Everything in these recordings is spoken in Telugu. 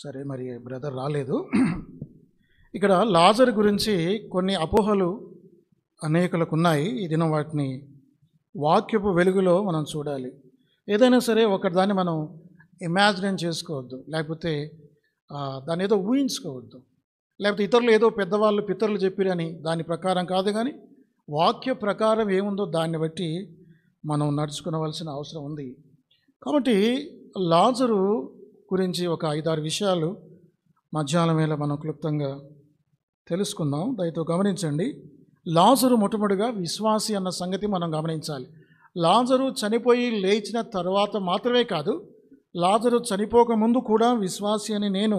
సరే మరి బ్రదర్ రాలేదు ఇక్కడ లాజర్ గురించి కొన్ని అపోహలు అనేకులకు ఉన్నాయి ఈ దినం వాటిని వాక్యపు వెలుగులో మనం చూడాలి ఏదైనా సరే దాన్ని మనం ఇమాజిన్ చేసుకోవద్దు లేకపోతే దాన్ని ఏదో ఊహించుకోవద్దు లేకపోతే ఇతరులు ఏదో పెద్దవాళ్ళు పితరులు చెప్పిరని దాని ప్రకారం కాదు కానీ వాక్య ప్రకారం ఏముందో దాన్ని బట్టి మనం నడుచుకునవలసిన అవసరం ఉంది కాబట్టి లాజరు గురించి ఒక ఐదారు విషయాలు మధ్యాహ్నం వేళ మనం క్లుప్తంగా తెలుసుకుందాం దయతో గమనించండి లాజరు మొట్టమొదటిగా విశ్వాసి అన్న సంగతి మనం గమనించాలి లాజరు చనిపోయి లేచిన తర్వాత మాత్రమే కాదు లాజరు చనిపోకముందు కూడా విశ్వాసి అని నేను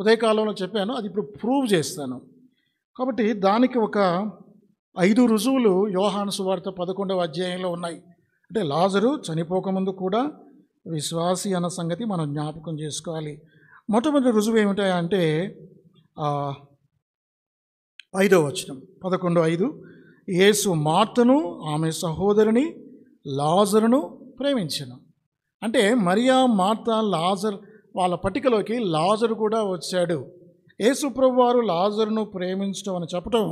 ఉదయకాలంలో చెప్పాను అది ఇప్పుడు ప్రూవ్ చేస్తాను కాబట్టి దానికి ఒక ఐదు రుజువులు యోహాను సువార్త పదకొండవ అధ్యాయంలో ఉన్నాయి అంటే లాజరు చనిపోకముందు కూడా విశ్వాసి అన్న సంగతి మనం జ్ఞాపకం చేసుకోవాలి మొట్టమొదటి రుజువు ఏమిటంటే ఐదో వచనం పదకొండు ఐదు యేసు మార్తను ఆమె సహోదరుని లాజరును ప్రేమించను అంటే మరియా మార్త లాజర్ వాళ్ళ పట్టికలోకి లాజరు కూడా వచ్చాడు యేసుప్రభు వారు లాజరును ప్రేమించడం అని చెప్పటం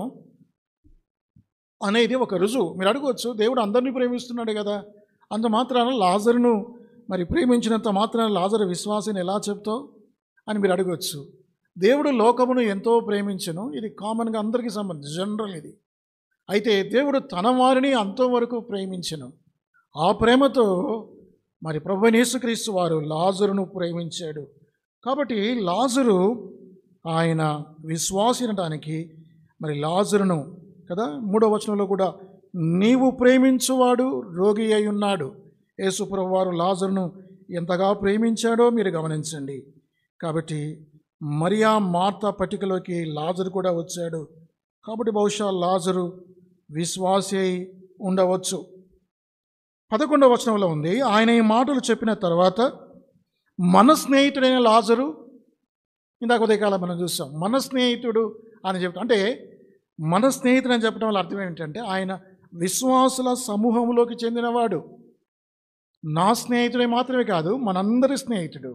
అనేది ఒక రుజువు మీరు అడగవచ్చు దేవుడు అందరినీ ప్రేమిస్తున్నాడు కదా అంత మాత్రాన లాజరును మరి ప్రేమించినంత మాత్రాన లాజరు విశ్వాసిని ఎలా చెప్తావు అని మీరు అడగవచ్చు దేవుడు లోకమును ఎంతో ప్రేమించను ఇది కామన్గా అందరికీ సంబంధించి జనరల్ ఇది అయితే దేవుడు తన వారిని అంతవరకు ప్రేమించను ఆ ప్రేమతో మరి ప్రభునేసుక్రీస్తు వారు లాజరును ప్రేమించాడు కాబట్టి లాజరు ఆయన విశ్వాసినటానికి మరి లాజరును కదా మూడో వచనంలో కూడా నీవు ప్రేమించువాడు రోగి అయి ఉన్నాడు యేసుప్రభు వారు లాజర్ను ఎంతగా ప్రేమించాడో మీరు గమనించండి కాబట్టి మరియా మార్త పట్టికలోకి లాజరు కూడా వచ్చాడు కాబట్టి బహుశా లాజరు విశ్వాసే ఉండవచ్చు పదకొండవ వచనంలో ఉంది ఆయన ఈ మాటలు చెప్పిన తర్వాత మన స్నేహితుడైన లాజరు ఇందాక ఉదయకాలం మనం చూస్తాం మన స్నేహితుడు అని చెప్తాం అంటే మన స్నేహితుడు అని చెప్పడం వల్ల అర్థం ఏంటంటే ఆయన విశ్వాసుల సమూహంలోకి చెందినవాడు నా స్నేహితుడే మాత్రమే కాదు మనందరి స్నేహితుడు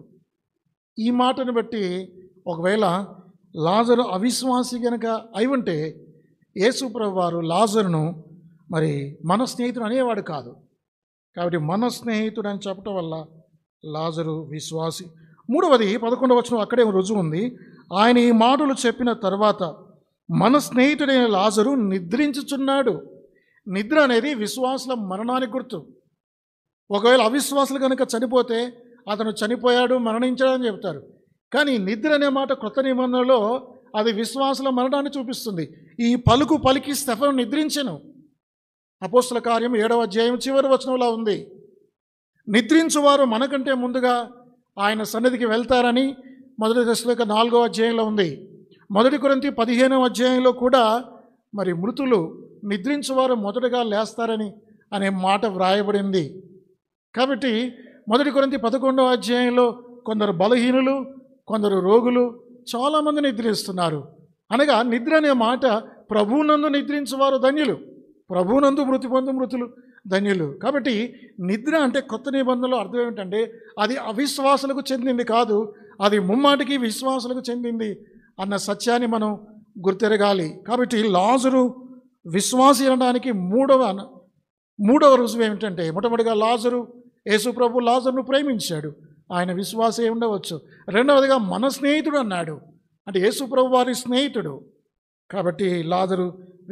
ఈ మాటను బట్టి ఒకవేళ లాజరు అవిశ్వాసి కనుక అయి ఉంటే యేసుప్రభు వారు లాజరును మరి మన స్నేహితుడు అనేవాడు కాదు కాబట్టి మన స్నేహితుడు అని చెప్పటం వల్ల లాజరు విశ్వాసి మూడవది పదకొండవ వచ్చిన అక్కడే రుజువు ఉంది ఆయన ఈ మాటలు చెప్పిన తర్వాత మన స్నేహితుడైన లాజరు నిద్రించుచున్నాడు నిద్ర అనేది విశ్వాసుల మరణానికి గుర్తు ఒకవేళ అవిశ్వాసులు కనుక చనిపోతే అతను చనిపోయాడు మరణించాడని చెప్తారు కానీ నిద్ర అనే మాట కృత నిబంధనలో అది విశ్వాసుల మరణాన్ని చూపిస్తుంది ఈ పలుకు పలికి స్తెఫను నిద్రించను అపోస్తుల కార్యం ఏడవ అధ్యాయం చివరి వచనంలో ఉంది నిద్రించువారు మనకంటే ముందుగా ఆయన సన్నిధికి వెళ్తారని మొదటి దశలో నాలుగో అధ్యాయంలో ఉంది మొదటి కొరంతి పదిహేనవ అధ్యాయంలో కూడా మరి మృతులు నిద్రించువారు మొదటగా లేస్తారని అనే మాట వ్రాయబడింది కాబట్టి మొదటి కొరంతి పదకొండవ అధ్యాయంలో కొందరు బలహీనులు కొందరు రోగులు చాలామంది నిద్రిస్తున్నారు అనగా నిద్ర అనే మాట ప్రభువునందు నిద్రించేవారు ధన్యులు ప్రభువునందు మృతి పొందు మృతులు ధన్యులు కాబట్టి నిద్ర అంటే కొత్త నిబంధనలు అర్థం ఏమిటంటే అది అవిశ్వాసులకు చెందింది కాదు అది ముమ్మాటికి విశ్వాసులకు చెందింది అన్న సత్యాన్ని మనం గుర్తెరగాలి కాబట్టి లాజరు విశ్వాసి అనడానికి మూడవ మూడవ రుజువు ఏమిటంటే మొట్టమొదటిగా లాజరు యేసుప్రభు లాజర్ను ప్రేమించాడు ఆయన విశ్వాసే ఉండవచ్చు రెండవదిగా మన స్నేహితుడు అన్నాడు అంటే యేసుప్రభు వారి స్నేహితుడు కాబట్టి లాజరు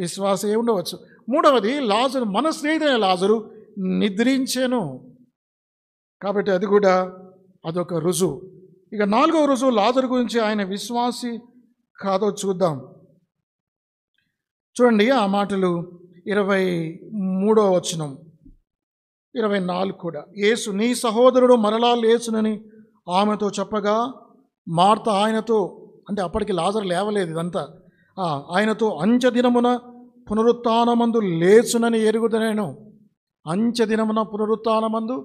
విశ్వాసే ఉండవచ్చు మూడవది లాజరు మన స్నేహితుడైన లాజరు నిద్రించెను కాబట్టి అది కూడా అదొక రుజువు ఇక నాలుగవ రుజువు లాజర్ గురించి ఆయన విశ్వాసి కాదో చూద్దాం చూడండి ఆ మాటలు ఇరవై మూడవ వచనం ఇరవై నాలుగు కూడా యేసు నీ సహోదరుడు మరలా లేచునని ఆమెతో చెప్పగా మార్త ఆయనతో అంటే అప్పటికి లాజర్ లేవలేదు ఇదంతా ఆయనతో దినమున పునరుత్నమందు లేచునని ఎరుగుదనేను అంచెదినమున పునరుత్నమందు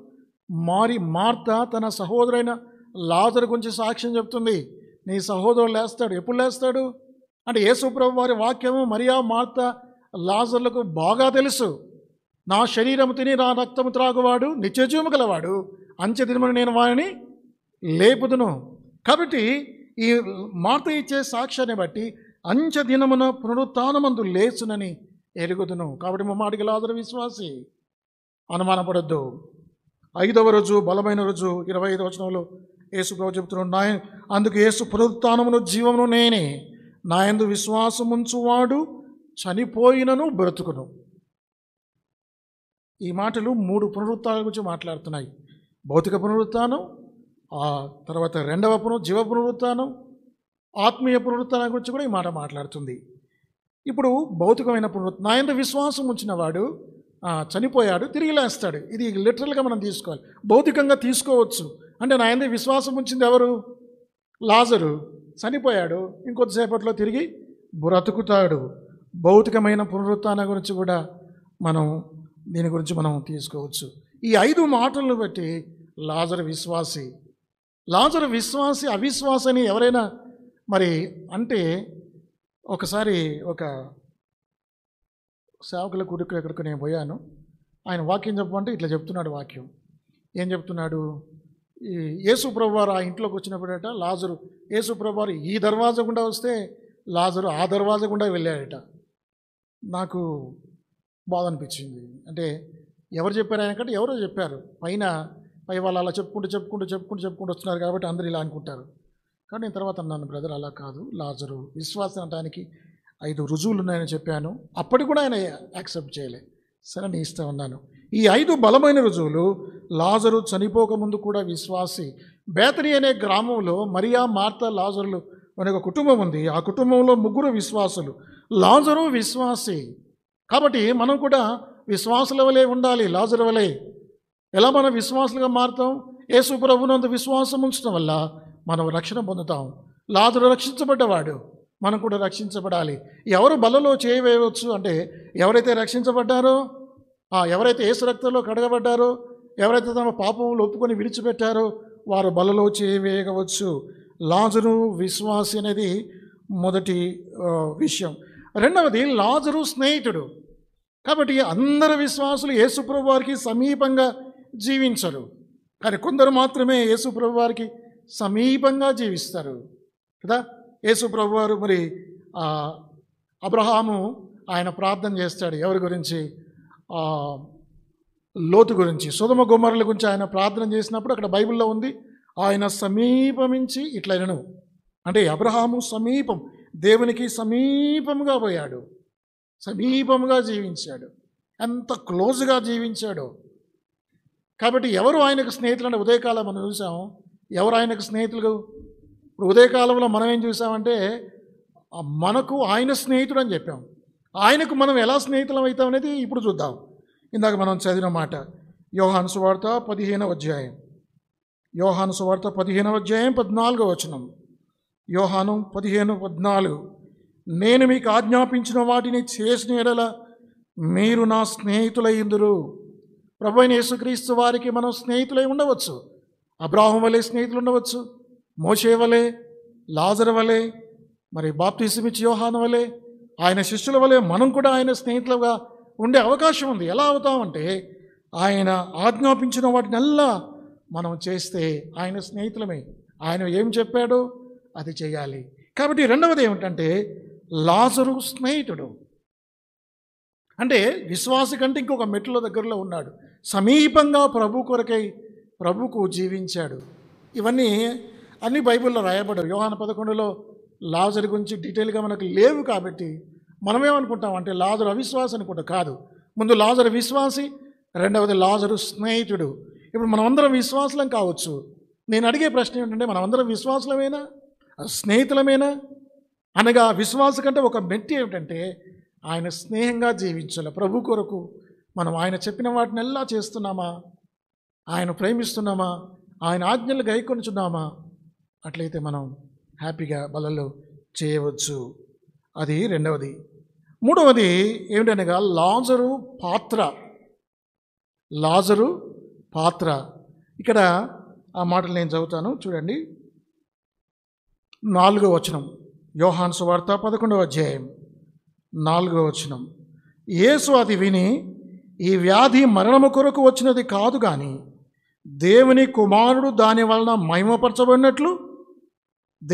మారి మార్త తన సహోదరైన లాజర్ గురించి సాక్ష్యం చెప్తుంది నీ సహోదరుడు లేస్తాడు ఎప్పుడు లేస్తాడు అంటే ప్రభు వారి వాక్యము మరియా మార్త లాజర్లకు బాగా తెలుసు నా శరీరము తిని నా రక్తము త్రాగువాడు నిత్యజీవము గలవాడు అంచెదినమని నేను వారిని లేపుదును కాబట్టి ఈ మాట ఇచ్చే సాక్ష్యాన్ని బట్టి అంచె దినమున పునరుత్నమందు లేచునని ఎరుగుదును కాబట్టి మా మాటికి లాదరు విశ్వాసి అనుమానపడద్దు ఐదవ రోజు బలమైన రోజు ఇరవై ఐదవ వచనంలో యేసు ప్రభు చెబుతున్నాడు అందుకు యేసు పునరుత్నమును జీవమును నేనే నాయందు విశ్వాసముంచువాడు చనిపోయినను బ్రతుకును ఈ మాటలు మూడు పునరుత్నాల గురించి మాట్లాడుతున్నాయి భౌతిక పునరుత్నం ఆ తర్వాత రెండవ పునరు జీవ పునరుత్నం ఆత్మీయ పునరుత్నం గురించి కూడా ఈ మాట మాట్లాడుతుంది ఇప్పుడు భౌతికమైన పునరుత్నం ఆయన విశ్వాసం ఉంచినవాడు చనిపోయాడు తిరిగి లేస్తాడు ఇది లిటరల్గా మనం తీసుకోవాలి భౌతికంగా తీసుకోవచ్చు అంటే నా ఎందుకు విశ్వాసం ఉంచింది ఎవరు లాజరు చనిపోయాడు ఇంకొద్దిసేపట్లో తిరిగి బ్రతుకుతాడు భౌతికమైన పునరుత్థాన గురించి కూడా మనం దీని గురించి మనం తీసుకోవచ్చు ఈ ఐదు మాటలను బట్టి లాజరు విశ్వాసి లాజరు విశ్వాసి అవిశ్వాసని ఎవరైనా మరి అంటే ఒకసారి ఒక సేవకుల కొడుకు ఎక్కడికి నేను పోయాను ఆయన వాక్యం చెప్పమంటే ఇట్లా చెప్తున్నాడు వాక్యం ఏం చెప్తున్నాడు ఈ యేసుప్రభువారు ఆ ఇంట్లోకి వచ్చినప్పుడట లాజరు యేసుప్రభువారు ఈ దర్వాజ గుండా వస్తే లాజరు ఆ దర్వాజ గుండా వెళ్ళాడట నాకు బాధ అనిపించింది అంటే ఎవరు చెప్పారు కంటే ఎవరో చెప్పారు పైన పై వాళ్ళు అలా చెప్పుకుంటూ చెప్పుకుంటూ చెప్పుకుంటూ చెప్పుకుంటూ వస్తున్నారు కాబట్టి అందరూ ఇలా అనుకుంటారు కానీ నేను తర్వాత అన్నాను బ్రదర్ అలా కాదు లాజరు విశ్వాసం అనడానికి ఐదు రుజువులు ఉన్నాయని చెప్పాను అప్పటికి కూడా ఆయన యాక్సెప్ట్ చేయలే సరే నేను ఇస్తా ఉన్నాను ఈ ఐదు బలమైన రుజువులు లాజరు చనిపోకముందు కూడా విశ్వాసి బేతని అనే గ్రామంలో మరియా మార్త లాజరులు అనే ఒక కుటుంబం ఉంది ఆ కుటుంబంలో ముగ్గురు విశ్వాసులు లాజరు విశ్వాసి కాబట్టి మనం కూడా విశ్వాసుల వలె ఉండాలి లాజర వలె ఎలా మనం విశ్వాసులుగా మారుతాం యేసు ప్రభునందు విశ్వాసం ఉంచడం వల్ల మనం రక్షణ పొందుతాం లాజరు రక్షించబడ్డవాడు మనం కూడా రక్షించబడాలి ఎవరు బలలో చేయవేయవచ్చు అంటే ఎవరైతే రక్షించబడ్డారో ఎవరైతే ఏసు రక్తంలో కడగబడ్డారో ఎవరైతే తమ పాపంలో ఒప్పుకొని విడిచిపెట్టారో వారు బలలో చేయవేయవచ్చు లాజరు విశ్వాసి అనేది మొదటి విషయం రెండవది లాజరు స్నేహితుడు కాబట్టి అందరు విశ్వాసులు యేసుప్రభు వారికి సమీపంగా జీవించరు కానీ కొందరు మాత్రమే యేసుప్రభు వారికి సమీపంగా జీవిస్తారు కదా యేసుప్రభు వారు మరి అబ్రహాము ఆయన ప్రార్థన చేస్తాడు ఎవరి గురించి లోతు గురించి సుధమ గుమ్మరుల గురించి ఆయన ప్రార్థన చేసినప్పుడు అక్కడ బైబిల్లో ఉంది ఆయన సమీపమించి ఇట్లైనను అంటే అబ్రహాము సమీపం దేవునికి సమీపముగా పోయాడు సమీపముగా జీవించాడు ఎంత క్లోజ్గా జీవించాడు కాబట్టి ఎవరు ఆయనకు స్నేహితులు అంటే ఉదయకాలం మనం చూసాం ఎవరు ఆయనకు స్నేహితులు ఇప్పుడు ఉదయకాలంలో మనం ఏం చూసామంటే మనకు ఆయన స్నేహితుడు అని చెప్పాం ఆయనకు మనం ఎలా స్నేహితులం అవుతాం అనేది ఇప్పుడు చూద్దాం ఇందాక మనం చదివిన మాట యోహాను సువార్త పదిహేనవ అధ్యాయం యోహాను సువార్త పదిహేనవ అధ్యాయం పద్నాలుగో వచనం యోహానం పదిహేను పద్నాలుగు నేను మీకు ఆజ్ఞాపించిన వాటిని చేసిన ఎడల మీరు నా స్నేహితులై ఇందురు ప్రభు యేసుక్రీస్తు వారికి మనం స్నేహితులై ఉండవచ్చు అబ్రాహం వలె స్నేహితులు ఉండవచ్చు మోషే వలె లాజర్ వలె మరి బాప్తిసిమిచ్చి యోహాన వలె ఆయన శిష్యుల వలె మనం కూడా ఆయన స్నేహితులుగా ఉండే అవకాశం ఉంది ఎలా అవుతామంటే ఆయన ఆజ్ఞాపించిన వాటినల్లా మనం చేస్తే ఆయన స్నేహితులమే ఆయన ఏం చెప్పాడు అది చేయాలి కాబట్టి రెండవది ఏమిటంటే లాజరు స్నేహితుడు అంటే విశ్వాస కంటే ఇంకొక మెట్ల దగ్గరలో ఉన్నాడు సమీపంగా ప్రభు కొరకై ప్రభుకు జీవించాడు ఇవన్నీ అన్ని బైబిల్లో రాయబడవు యోహాన పదకొండులో లాజర్ గురించి డీటెయిల్గా మనకు లేవు కాబట్టి మనమేమనుకుంటాం అంటే లాజరు అవిశ్వాసం అనుకుంటాం కాదు ముందు లాజరు విశ్వాసి రెండవది లాజరు స్నేహితుడు ఇప్పుడు మనమందరం విశ్వాసం కావచ్చు నేను అడిగే ప్రశ్న ఏంటంటే మనమందరం విశ్వాసులమేనా స్నేహితులమేనా అనగా విశ్వాస కంటే ఒక మెట్టి ఏమిటంటే ఆయన స్నేహంగా జీవించాలి ప్రభు కొరకు మనం ఆయన చెప్పిన ఎలా చేస్తున్నామా ఆయన ప్రేమిస్తున్నామా ఆయన ఆజ్ఞలు గైకొనుచున్నామా అట్లయితే మనం హ్యాపీగా బలలో చేయవచ్చు అది రెండవది మూడవది ఏమిటనగా లాజరు పాత్ర లాజరు పాత్ర ఇక్కడ ఆ మాటలు నేను చదువుతాను చూడండి నాలుగో వచనం యోహాన్ సువార్త పదకొండవ అధ్యాయం నాలుగో వచనం యేసు అది విని ఈ వ్యాధి మరణము కొరకు వచ్చినది కాదు కానీ దేవుని కుమారుడు దాని వలన మహిమపరచబడినట్లు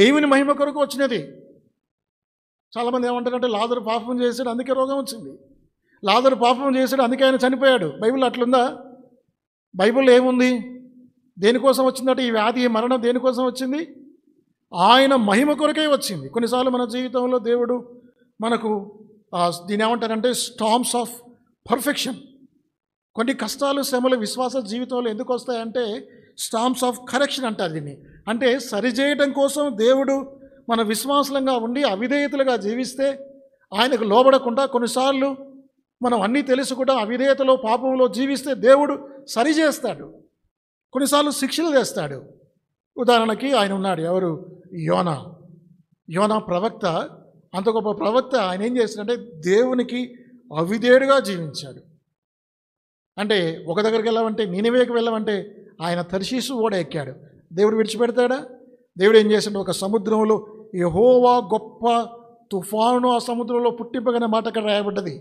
దేవుని మహిమ కొరకు వచ్చినది చాలామంది ఏమంటారంటే లాదరు పాపం చేశాడు అందుకే రోగం వచ్చింది లాదరు పాపం చేశాడు అందుకే ఆయన చనిపోయాడు బైబిల్ అట్లుందా బైబిల్ ఏముంది దేనికోసం వచ్చిందంటే ఈ వ్యాధి మరణం దేనికోసం వచ్చింది ఆయన మహిమ కొరకే వచ్చింది కొన్నిసార్లు మన జీవితంలో దేవుడు మనకు దీని ఏమంటారంటే స్టామ్స్ ఆఫ్ పర్ఫెక్షన్ కొన్ని కష్టాలు శ్రమలు విశ్వాస జీవితంలో ఎందుకు వస్తాయంటే స్టామ్స్ ఆఫ్ కరెక్షన్ అంటారు దీన్ని అంటే సరిచేయటం కోసం దేవుడు మన విశ్వాసంగా ఉండి అవిధేయతలుగా జీవిస్తే ఆయనకు లోబడకుండా కొన్నిసార్లు మనం అన్నీ తెలుసు అవిధేయతలో పాపంలో జీవిస్తే దేవుడు సరిచేస్తాడు కొన్నిసార్లు శిక్షలు చేస్తాడు ఉదాహరణకి ఆయన ఉన్నాడు ఎవరు యోనా యోనా ప్రవక్త అంత గొప్ప ప్రవక్త ఆయన ఏం చేస్తున్నాడంటే దేవునికి అవిధేయుడుగా జీవించాడు అంటే ఒక దగ్గరికి వెళ్ళామంటే నేనవేకి వెళ్ళామంటే ఆయన తరిశీసు ఓడ ఎక్కాడు దేవుడు విడిచిపెడతాడా దేవుడు ఏం చేసిండు ఒక సముద్రంలో యహోవా గొప్ప తుఫాను ఆ సముద్రంలో పుట్టింపగనే మాట అక్కడ రాయబడ్డది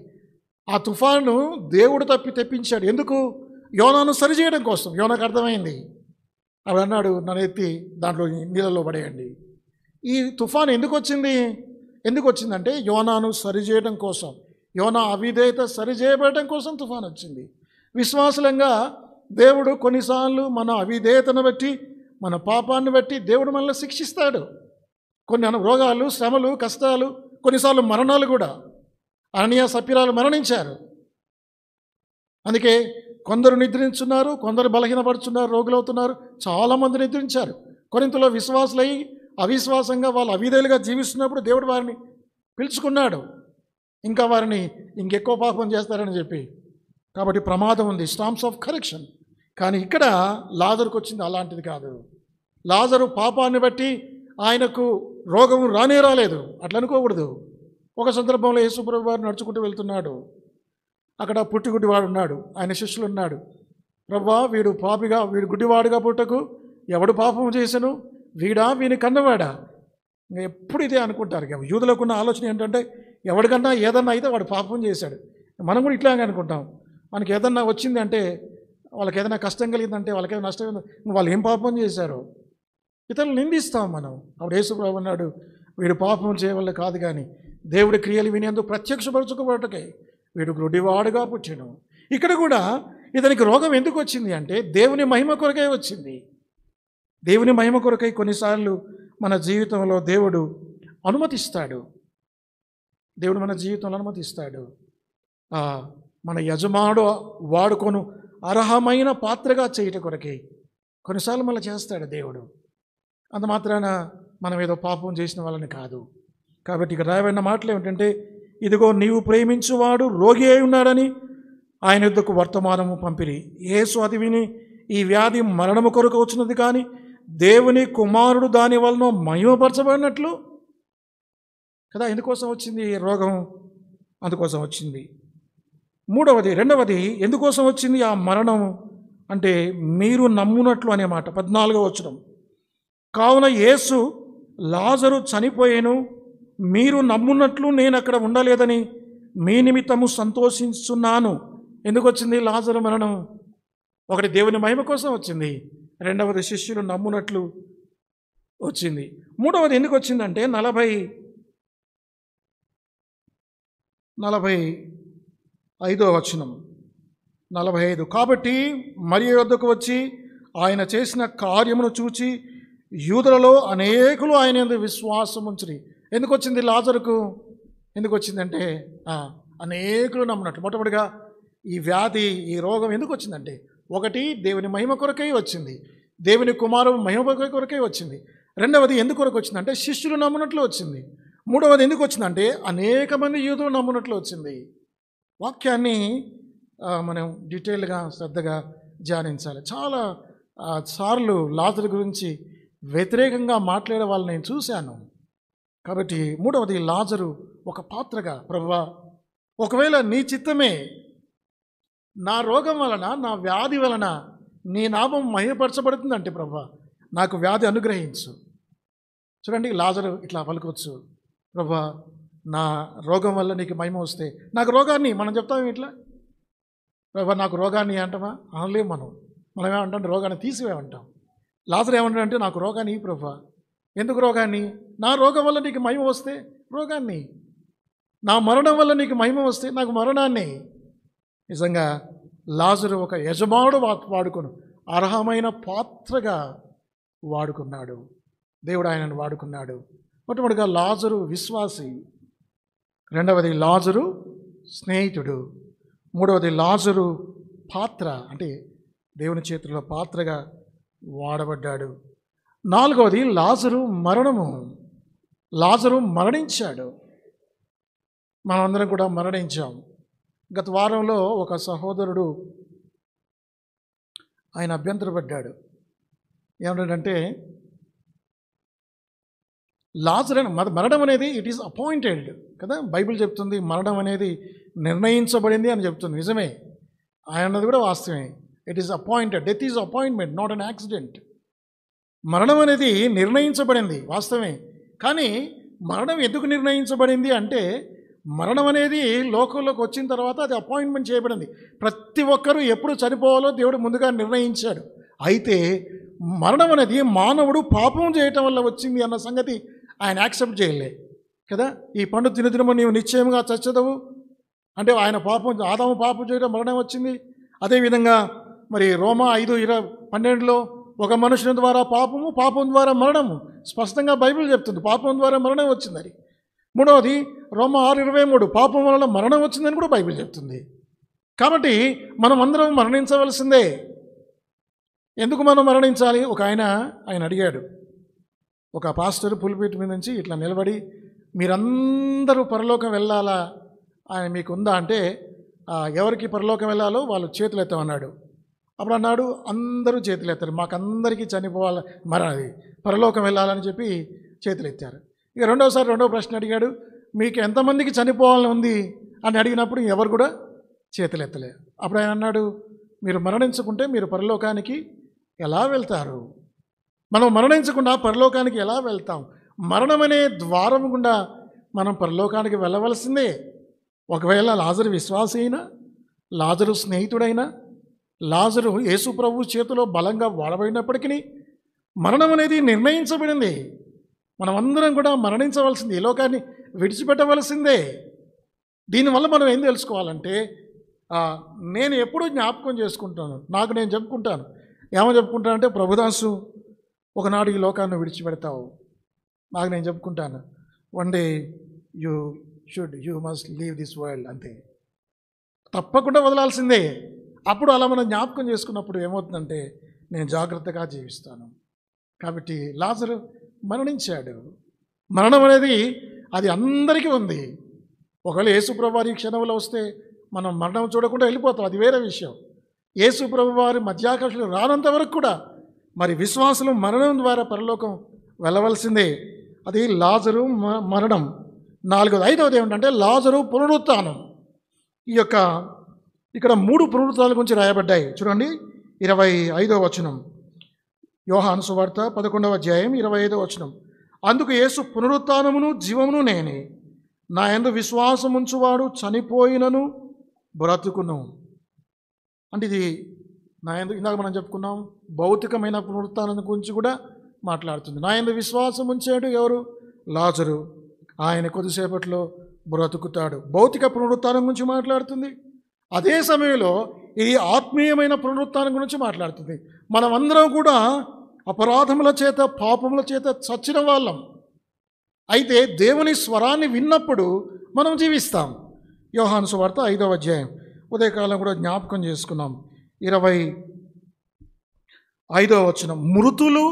ఆ తుఫాను దేవుడు తప్పి తెప్పించాడు ఎందుకు యోనాను సరిచేయడం కోసం యోనాకు అర్థమైంది అప్పుడు అన్నాడు నన్ను ఎత్తి దాంట్లో నీళ్ళలో పడేయండి ఈ తుఫాన్ ఎందుకు వచ్చింది ఎందుకు వచ్చిందంటే యోనాను సరిచేయడం కోసం యోనా అవిధేయత సరిచేయబడటం కోసం తుఫాన్ వచ్చింది విశ్వాసలంగా దేవుడు కొన్నిసార్లు మన అవిధేయతను బట్టి మన పాపాన్ని బట్టి దేవుడు మనల్ని శిక్షిస్తాడు కొన్ని రోగాలు శ్రమలు కష్టాలు కొన్నిసార్లు మరణాలు కూడా అననీయ సభ్యురాలు మరణించారు అందుకే కొందరు నిద్రించున్నారు కొందరు బలహీనపడుచున్నారు రోగులవుతున్నారు చాలామంది నిద్రించారు కొరింతలో విశ్వాసులై అవిశ్వాసంగా వాళ్ళు అవిదేలుగా జీవిస్తున్నప్పుడు దేవుడు వారిని పిలుచుకున్నాడు ఇంకా వారిని ఇంకెక్కువ పాపం చేస్తారని చెప్పి కాబట్టి ప్రమాదం ఉంది స్టాంప్స్ ఆఫ్ కరెక్షన్ కానీ ఇక్కడ లాజరుకు వచ్చింది అలాంటిది కాదు లాజరు పాపాన్ని బట్టి ఆయనకు రోగం రానే రాలేదు అట్లనుకోకూడదు అనుకోకూడదు ఒక సందర్భంలో యేసుప్రభు వారు నడుచుకుంటూ వెళ్తున్నాడు అక్కడ పుట్టి గుడ్డివాడు ఉన్నాడు ఆయన శిష్యులు ఉన్నాడు ప్రవ్వా వీడు పాపిగా వీడు గుడ్డివాడుగా పుట్టకు ఎవడు పాపం చేశాను వీడా వీని కన్నవాడా ఇంకా ఎప్పుడు ఇదే అనుకుంటారు యూదులకు ఉన్న ఆలోచన ఏంటంటే ఎవడికన్నా ఏదన్నా అయితే వాడు పాపం చేశాడు మనం కూడా ఇట్లాగే అనుకుంటాం మనకి ఏదన్నా వచ్చిందంటే వాళ్ళకి ఏదైనా కష్టం కలిగిందంటే ఏదైనా నష్టం వాళ్ళు ఏం పాపం చేశారు ఇతరులు నిందిస్తాం మనం అప్పుడు యేసుప్రభు అన్నాడు వీడు పాపం చేయవల్ల కాదు కానీ దేవుడి క్రియలు వినేందుకు ప్రత్యక్షపరచుకోబడటకే వీడు గుడివాడుగా పుట్టాను ఇక్కడ కూడా ఇతనికి రోగం ఎందుకు వచ్చింది అంటే దేవుని మహిమ కొరకై వచ్చింది దేవుని మహిమ కొరకై కొన్నిసార్లు మన జీవితంలో దేవుడు అనుమతిస్తాడు దేవుడు మన జీవితంలో అనుమతిస్తాడు మన యజమానుడు వాడుకొను అర్హమైన పాత్రగా చేయట కొరకే కొన్నిసార్లు మళ్ళీ చేస్తాడు దేవుడు అంత మాత్రాన మనం ఏదో పాపం చేసిన వాళ్ళని కాదు కాబట్టి ఇక్కడ రాయబడిన మాటలు ఏమిటంటే ఇదిగో నీవు ప్రేమించువాడు రోగి అయి ఉన్నాడని ఆయన యుద్ధకు వర్తమానము పంపిరి యేసు అది విని ఈ వ్యాధి మరణము కొరకు వచ్చినది కానీ దేవుని కుమారుడు దాని వలన మహిమపరచబడినట్లు కదా ఎందుకోసం వచ్చింది రోగం అందుకోసం వచ్చింది మూడవది రెండవది ఎందుకోసం వచ్చింది ఆ మరణం అంటే మీరు నమ్మునట్లు అనే మాట పద్నాలుగో వచ్చడం కావున యేసు లాజరు చనిపోయాను మీరు నమ్మున్నట్లు నేను అక్కడ ఉండలేదని మీ నిమిత్తము సంతోషిస్తున్నాను ఎందుకు వచ్చింది లాజరు మరణం ఒకటి దేవుని మహిమ కోసం వచ్చింది రెండవది శిష్యులు నమ్మునట్లు వచ్చింది మూడవది ఎందుకు వచ్చిందంటే నలభై నలభై ఐదో వచనం నలభై ఐదు కాబట్టి మరి వద్దకు వచ్చి ఆయన చేసిన కార్యమును చూచి యూదులలో అనేకులు ఆయన ఉంచినాయి ఎందుకు వచ్చింది లాజరుకు ఎందుకు వచ్చిందంటే అనేకులు నమ్మినట్లు మొట్టమొదటిగా ఈ వ్యాధి ఈ రోగం ఎందుకు వచ్చిందంటే ఒకటి దేవుని మహిమ కొరకే వచ్చింది దేవుని కుమారు మహిమ కొరకే వచ్చింది రెండవది ఎందుకు కొరకు వచ్చిందంటే శిష్యులు నమ్మునట్లు వచ్చింది మూడవది ఎందుకు వచ్చిందంటే అనేక మంది యూదులు నమ్మునట్లు వచ్చింది వాక్యాన్ని మనం డీటెయిల్గా శ్రద్ధగా ధ్యానించాలి చాలా సార్లు లాజర్ గురించి వ్యతిరేకంగా మాట్లాడే వాళ్ళని నేను చూశాను కాబట్టి మూడవది లాజరు ఒక పాత్రగా ప్రభువా ఒకవేళ నీ చిత్తమే నా రోగం వలన నా వ్యాధి వలన నీ నామం మహిమపరచబడుతుందంటే ప్రభా నాకు వ్యాధి అనుగ్రహించు చూడండి లాజరు ఇట్లా పలుకోవచ్చు ప్రభా నా రోగం వల్ల నీకు మహిమ వస్తే నాకు రోగాన్ని మనం చెప్తాం ఇట్లా ప్రభా నాకు రోగాన్ని అంటామా అనలేము మనం మనం ఏమంటాం రోగాన్ని తీసివేమంటాం లాజర్ ఏమంటాడంటే నాకు రోగాన్ని ప్రభా ఎందుకు రోగాన్ని నా రోగం వల్ల నీకు మహిమ వస్తే రోగాన్ని నా మరణం వల్ల నీకు మహిమ వస్తే నాకు మరణాన్ని నిజంగా లాజరు ఒక యజమానుడు వాడుకును అర్హమైన పాత్రగా వాడుకున్నాడు దేవుడు ఆయనను వాడుకున్నాడు మొట్టమొదటిగా లాజరు విశ్వాసి రెండవది లాజరు స్నేహితుడు మూడవది లాజరు పాత్ర అంటే దేవుని చేతుల్లో పాత్రగా వాడబడ్డాడు నాలుగవది లాజరు మరణము లాజరు మరణించాడు మనమందరం కూడా మరణించాం గత వారంలో ఒక సహోదరుడు ఆయన అభ్యంతరపడ్డాడు ఏమంటాడంటే లాజర్ అని మరణం అనేది ఇట్ ఈస్ అపాయింటెడ్ కదా బైబిల్ చెప్తుంది మరణం అనేది నిర్ణయించబడింది అని చెప్తుంది నిజమే ఆయన అన్నది కూడా వాస్తవమే it is appointed death is appointment not an accident మరణం అనేది నిర్ణయించబడింది వాస్తవమే కానీ మరణం ఎందుకు నిర్ణయించబడింది అంటే మరణం అనేది లోకంలోకి వచ్చిన తర్వాత అది అపాయింట్మెంట్ చేయబడింది ప్రతి ఒక్కరూ ఎప్పుడు చనిపోవాలో దేవుడు ముందుగా నిర్ణయించాడు అయితే మరణం అనేది మానవుడు పాపం చేయటం వల్ల వచ్చింది అన్న సంగతి ఆయన యాక్సెప్ట్ చేయలే కదా ఈ పండు తినదినము నీవు నిశ్చయంగా చచ్చదవు అంటే ఆయన పాపం ఆదాము పాపం చేయడం మరణం వచ్చింది అదేవిధంగా మరి రోమా ఐదు ఇరవై పన్నెండులో ఒక మనుషుని ద్వారా పాపము పాపం ద్వారా మరణము స్పష్టంగా బైబిల్ చెప్తుంది పాపం ద్వారా మరణం వచ్చిందని మూడవది రోమ ఆరు ఇరవై మూడు పాపం వలన మరణం వచ్చిందని కూడా బైబిల్ చెప్తుంది కాబట్టి మనం అందరం మరణించవలసిందే ఎందుకు మనం మరణించాలి ఒక ఆయన ఆయన అడిగాడు ఒక పాస్టర్ పులిపీట మీద నుంచి ఇట్లా నిలబడి మీరందరూ పరలోకం వెళ్ళాలా ఆయన మీకుందా అంటే ఎవరికి పరలోకం వెళ్ళాలో వాళ్ళు చేతులు ఎత్తమన్నాడు అప్పుడు అన్నాడు అందరూ చేతులు ఎత్తారు మాకందరికీ చనిపోవాలి మరి అది పరలోకం వెళ్ళాలని చెప్పి చేతులు ఎత్తారు ఇక రెండోసారి రెండో ప్రశ్న అడిగాడు మీకు ఎంతమందికి చనిపోవాలని ఉంది అని అడిగినప్పుడు ఎవరు కూడా చేతులు ఎత్తలే అప్పుడు ఆయన అన్నాడు మీరు మరణించుకుంటే మీరు పరలోకానికి ఎలా వెళ్తారు మనం మరణించకుండా పరలోకానికి ఎలా వెళ్తాం మరణమనే ద్వారం గుండా మనం పరలోకానికి వెళ్ళవలసిందే ఒకవేళ లాజరు విశ్వాసైనా లాజరు స్నేహితుడైనా లాజరు యేసు ప్రభు చేతిలో బలంగా వాడబడినప్పటికీ మరణం అనేది నిర్ణయించబడింది మనమందరం కూడా మరణించవలసింది ఈ లోకాన్ని విడిచిపెట్టవలసిందే దీనివల్ల మనం ఏం తెలుసుకోవాలంటే నేను ఎప్పుడూ జ్ఞాపకం చేసుకుంటాను నాకు నేను చెప్పుకుంటాను ఏమో చెప్పుకుంటానంటే ప్రభుదాసు ఒకనాడు ఈ లోకాన్ని విడిచిపెడతావు నాకు నేను చెప్పుకుంటాను one day you should you must leave this world అంతే తప్పకుండా వదలాల్సిందే అప్పుడు అలా మనం జ్ఞాపకం చేసుకున్నప్పుడు ఏమవుతుందంటే నేను జాగ్రత్తగా జీవిస్తాను కాబట్టి లాజరు మరణించాడు మరణం అనేది అది అందరికీ ఉంది ఒకవేళ యేసుప్రభువారి క్షణంలో వస్తే మనం మరణం చూడకుండా వెళ్ళిపోతాం అది వేరే విషయం యేసుప్రభు వారి మధ్యాకాశులు రానంత వరకు కూడా మరి విశ్వాసులు మరణం ద్వారా పరలోకం వెళ్ళవలసిందే అది లాజరు మరణం నాలుగవది ఐదవది ఏమిటంటే లాజరు పునరుత్నం ఈ యొక్క ఇక్కడ మూడు పునరుత్నాల గురించి రాయబడ్డాయి చూడండి ఇరవై ఐదవ వచనం యోహాను సువార్త పదకొండవ అధ్యాయం ఇరవై ఐదవ వచనం అందుకు యేసు పునరుత్నమును జీవమును నేనే నా ఎందు విశ్వాసం ఉంచువాడు చనిపోయినను బ్రతుకును అంటే ఇది నా ఎందు ఇందాక మనం చెప్పుకున్నాం భౌతికమైన పునరుత్నం గురించి కూడా మాట్లాడుతుంది నా ఎందు విశ్వాసం ఉంచాడు ఎవరు లాజరు ఆయన కొద్దిసేపట్లో బ్రతుకుతాడు భౌతిక పునరుత్నం గురించి మాట్లాడుతుంది అదే సమయంలో ఇది ఆత్మీయమైన పునరుత్నం గురించి మాట్లాడుతుంది మనమందరం కూడా అపరాధముల చేత పాపముల చేత చచ్చిన వాళ్ళం అయితే దేవుని స్వరాన్ని విన్నప్పుడు మనం జీవిస్తాం యోహాను వార్త ఐదవ అధ్యాయం ఉదయకాలం కూడా జ్ఞాపకం చేసుకున్నాం ఇరవై ఐదవ వచ్చిన మృతులు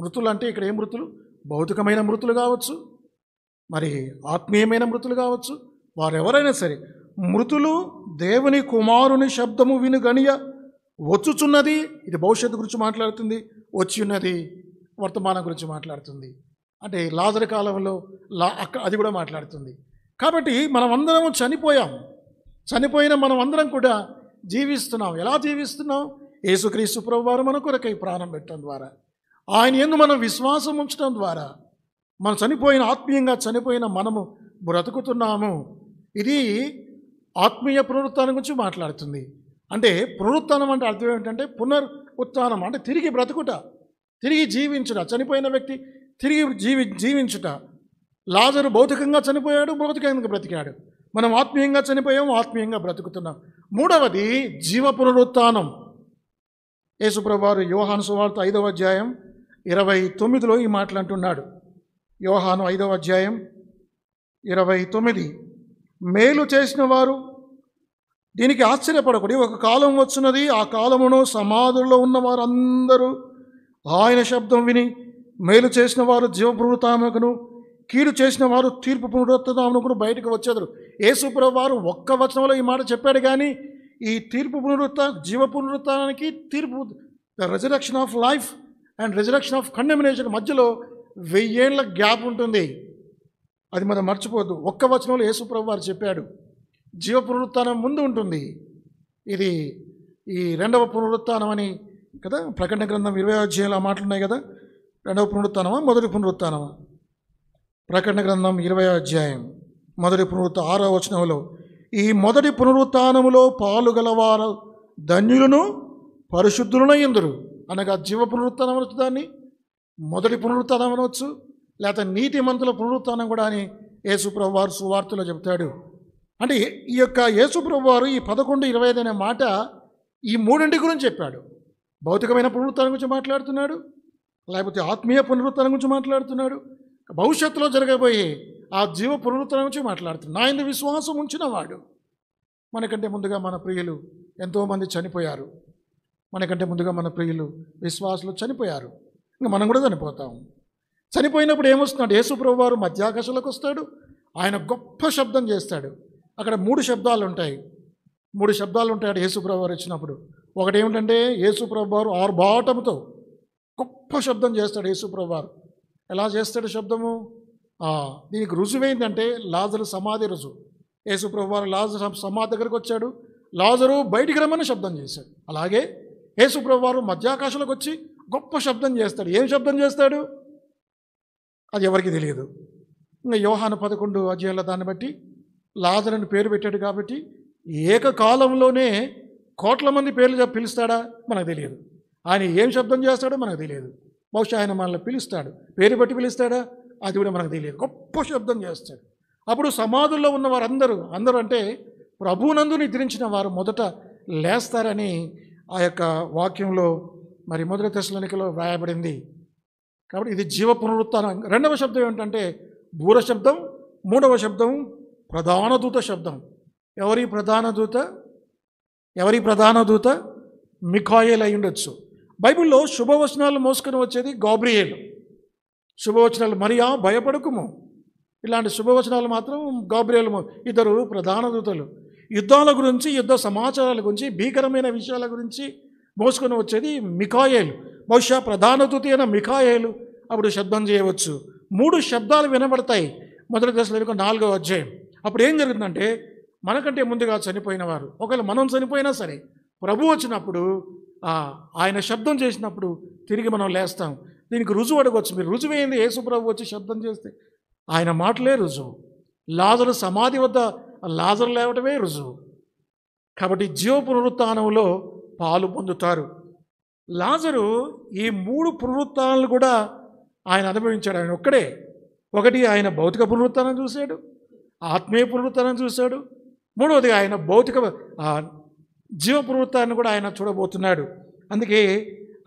మృతులు అంటే ఇక్కడ ఏ మృతులు భౌతికమైన మృతులు కావచ్చు మరి ఆత్మీయమైన మృతులు కావచ్చు వారెవరైనా సరే మృతులు దేవుని కుమారుని శబ్దము వినుగనియ వచ్చుచున్నది ఇది భవిష్యత్తు గురించి మాట్లాడుతుంది వచ్చి ఉన్నది వర్తమానం గురించి మాట్లాడుతుంది అంటే లాజర కాలంలో లా అక్క అది కూడా మాట్లాడుతుంది కాబట్టి మనం అందరం చనిపోయాం చనిపోయిన మనం అందరం కూడా జీవిస్తున్నాం ఎలా జీవిస్తున్నాం యేసుక్రీస్తు ప్రభు వారు మన కొరకై ప్రాణం పెట్టడం ద్వారా ఆయన ఎందు మనం విశ్వాసం ఉంచడం ద్వారా మనం చనిపోయిన ఆత్మీయంగా చనిపోయిన మనము బ్రతుకుతున్నాము ఇది ఆత్మీయ పునరుత్నం గురించి మాట్లాడుతుంది అంటే పునరుత్నం అంటే అర్థం ఏంటంటే పునర్ ఉత్నం అంటే తిరిగి బ్రతుకుట తిరిగి జీవించుట చనిపోయిన వ్యక్తి తిరిగి జీవి జీవించుట లాజరు భౌతికంగా చనిపోయాడు భౌతికంగా బ్రతికాడు మనం ఆత్మీయంగా చనిపోయాము ఆత్మీయంగా బ్రతుకుతున్నాం మూడవది జీవ పునరుత్నం యేసుప్రభారు యోహాను సువార్త ఐదవ అధ్యాయం ఇరవై తొమ్మిదిలో ఈ మాటలు అంటున్నాడు యోహాను ఐదవ అధ్యాయం ఇరవై తొమ్మిది మేలు చేసిన వారు దీనికి ఆశ్చర్యపడకూడదు ఒక కాలం వచ్చినది ఆ కాలమును సమాధుల్లో ఉన్న వారందరూ ఆయన శబ్దం విని మేలు చేసిన వారు జీవపునృతాముకును కీడు చేసిన వారు తీర్పు పునరుత్తాముకును బయటకు వచ్చేదారు యేసుప్రభు వారు ఒక్క వచనంలో ఈ మాట చెప్పాడు కానీ ఈ తీర్పు పునరుత్త జీవ పునరుత్నానికి తీర్పు the resurrection of life and resurrection of condemnation మధ్యలో వెయ్యేళ్ల గ్యాప్ ఉంటుంది అది మనం మర్చిపోద్దు ఒక్క వచనంలో యేసుప్రభు వారు చెప్పాడు జీవ పునరుత్నం ముందు ఉంటుంది ఇది ఈ రెండవ పునరుత్నం అని కదా ప్రకటన గ్రంథం ఇరవై అధ్యాయంలో ఉన్నాయి కదా రెండవ పునరుత్నమా మొదటి పునరుత్నమా ప్రకటన గ్రంథం ఇరవై అధ్యాయం మొదటి పునరుత్త ఆరో వచనంలో ఈ మొదటి పునరుత్నములో పాలుగలవారు ధన్యులను పరిశుద్ధులను ఎందురు అనగా జీవ పునరుత్నం అనొచ్చు దాన్ని మొదటి పునరుత్నం అనవచ్చు లేకపోతే నీటి మంతుల పునరుత్నం కూడా అని యేసుప్రభు వారు సువార్తలో చెప్తాడు అంటే ఈ యొక్క యేసుప్రభు వారు ఈ పదకొండు ఇరవై ఐదు అనే మాట ఈ మూడింటి గురించి చెప్పాడు భౌతికమైన పునరుత్నం గురించి మాట్లాడుతున్నాడు లేకపోతే ఆత్మీయ పునరుత్నం గురించి మాట్లాడుతున్నాడు భవిష్యత్తులో జరగబోయే ఆ జీవ పునరుత్నం గురించి మాట్లాడుతున్నాడు నా ఇందు విశ్వాసం ఉంచిన వాడు మనకంటే ముందుగా మన ప్రియులు ఎంతోమంది చనిపోయారు మనకంటే ముందుగా మన ప్రియులు విశ్వాసులు చనిపోయారు ఇంకా మనం కూడా చనిపోతాం చనిపోయినప్పుడు ఏమొస్తున్నాడు యేసుప్రభు వారు మధ్యాకాశంలోకి వస్తాడు ఆయన గొప్ప శబ్దం చేస్తాడు అక్కడ మూడు శబ్దాలు ఉంటాయి మూడు శబ్దాలు ఉంటాయి యేసుప్రభు వారు వచ్చినప్పుడు ఒకటి ఏమిటంటే యేసుప్రభు వారు ఆర్భాటముతో గొప్ప శబ్దం చేస్తాడు యేసుప్రభు వారు ఎలా చేస్తాడు శబ్దము దీనికి ఏంటంటే లాజరు సమాధి రుజువు యేసుప్రభు వారు లాజరు సమాధి దగ్గరకు వచ్చాడు లాజరు బయటికి రమ్మని శబ్దం చేశాడు అలాగే యేసుప్రభు వారు మధ్యాకాశంలోకి వచ్చి గొప్ప శబ్దం చేస్తాడు ఏం శబ్దం చేస్తాడు అది ఎవరికి తెలియదు ఇంకా యోహాను పదకొండు అధ్యాయంలో దాన్ని బట్టి లాజరని పేరు పెట్టాడు కాబట్టి ఏకకాలంలోనే కోట్ల మంది పేర్లు పిలుస్తాడా మనకు తెలియదు ఆయన ఏం శబ్దం చేస్తాడో మనకు తెలియదు బహుశా ఆయన మనల్ని పిలుస్తాడు పేరు బట్టి పిలుస్తాడా అది కూడా మనకు తెలియదు గొప్ప శబ్దం చేస్తాడు అప్పుడు సమాధుల్లో ఉన్న వారందరూ అందరూ అంటే ప్రభునందు నిద్రించిన వారు మొదట లేస్తారని ఆ యొక్క వాక్యంలో మరి మొదటి దశలనికలో వ్రాయబడింది కాబట్టి ఇది జీవ పునరుత్నం రెండవ శబ్దం ఏమిటంటే బూర శబ్దం మూడవ శబ్దం ప్రధాన దూత శబ్దం ఎవరి ప్రధాన దూత ఎవరి ప్రధాన దూత మిఖాయేల్ అయి ఉండొచ్చు బైబిల్లో శుభవచనాలు మోసుకొని వచ్చేది గాబ్రియేల్ శుభవచనాలు మరియా భయపడుకుము ఇలాంటి శుభవచనాలు మాత్రం గాబ్రియేల్ ఇద్దరు ప్రధాన దూతలు యుద్ధాల గురించి యుద్ధ సమాచారాల గురించి భీకరమైన విషయాల గురించి మోసుకొని వచ్చేది మిఖాయేల్ బహుశా ప్రధాన తుతి అయిన మిఖాయలు అప్పుడు శబ్దం చేయవచ్చు మూడు శబ్దాలు వినబడతాయి మొదటి దశలో యొక్క నాలుగో అధ్యాయం అప్పుడు ఏం జరుగుతుందంటే మనకంటే ముందుగా చనిపోయిన వారు ఒకవేళ మనం చనిపోయినా సరే ప్రభు వచ్చినప్పుడు ఆయన శబ్దం చేసినప్పుడు తిరిగి మనం లేస్తాం దీనికి రుజువు అడగవచ్చు మీరు రుజువు ఏంది యేసు ప్రభు వచ్చి శబ్దం చేస్తే ఆయన మాటలే రుజువు లాజరు సమాధి వద్ద లాజరు లేవటమే రుజువు కాబట్టి జీవ పునరుత్నంలో పాలు పొందుతారు లాజరు ఈ మూడు పునరుత్నాలను కూడా ఆయన అనుభవించాడు ఆయన ఒక్కడే ఒకటి ఆయన భౌతిక పునరుత్నం చూశాడు ఆత్మీయ పునరుత్నం చూశాడు మూడవది ఆయన భౌతిక జీవ పునరుత్నాన్ని కూడా ఆయన చూడబోతున్నాడు అందుకే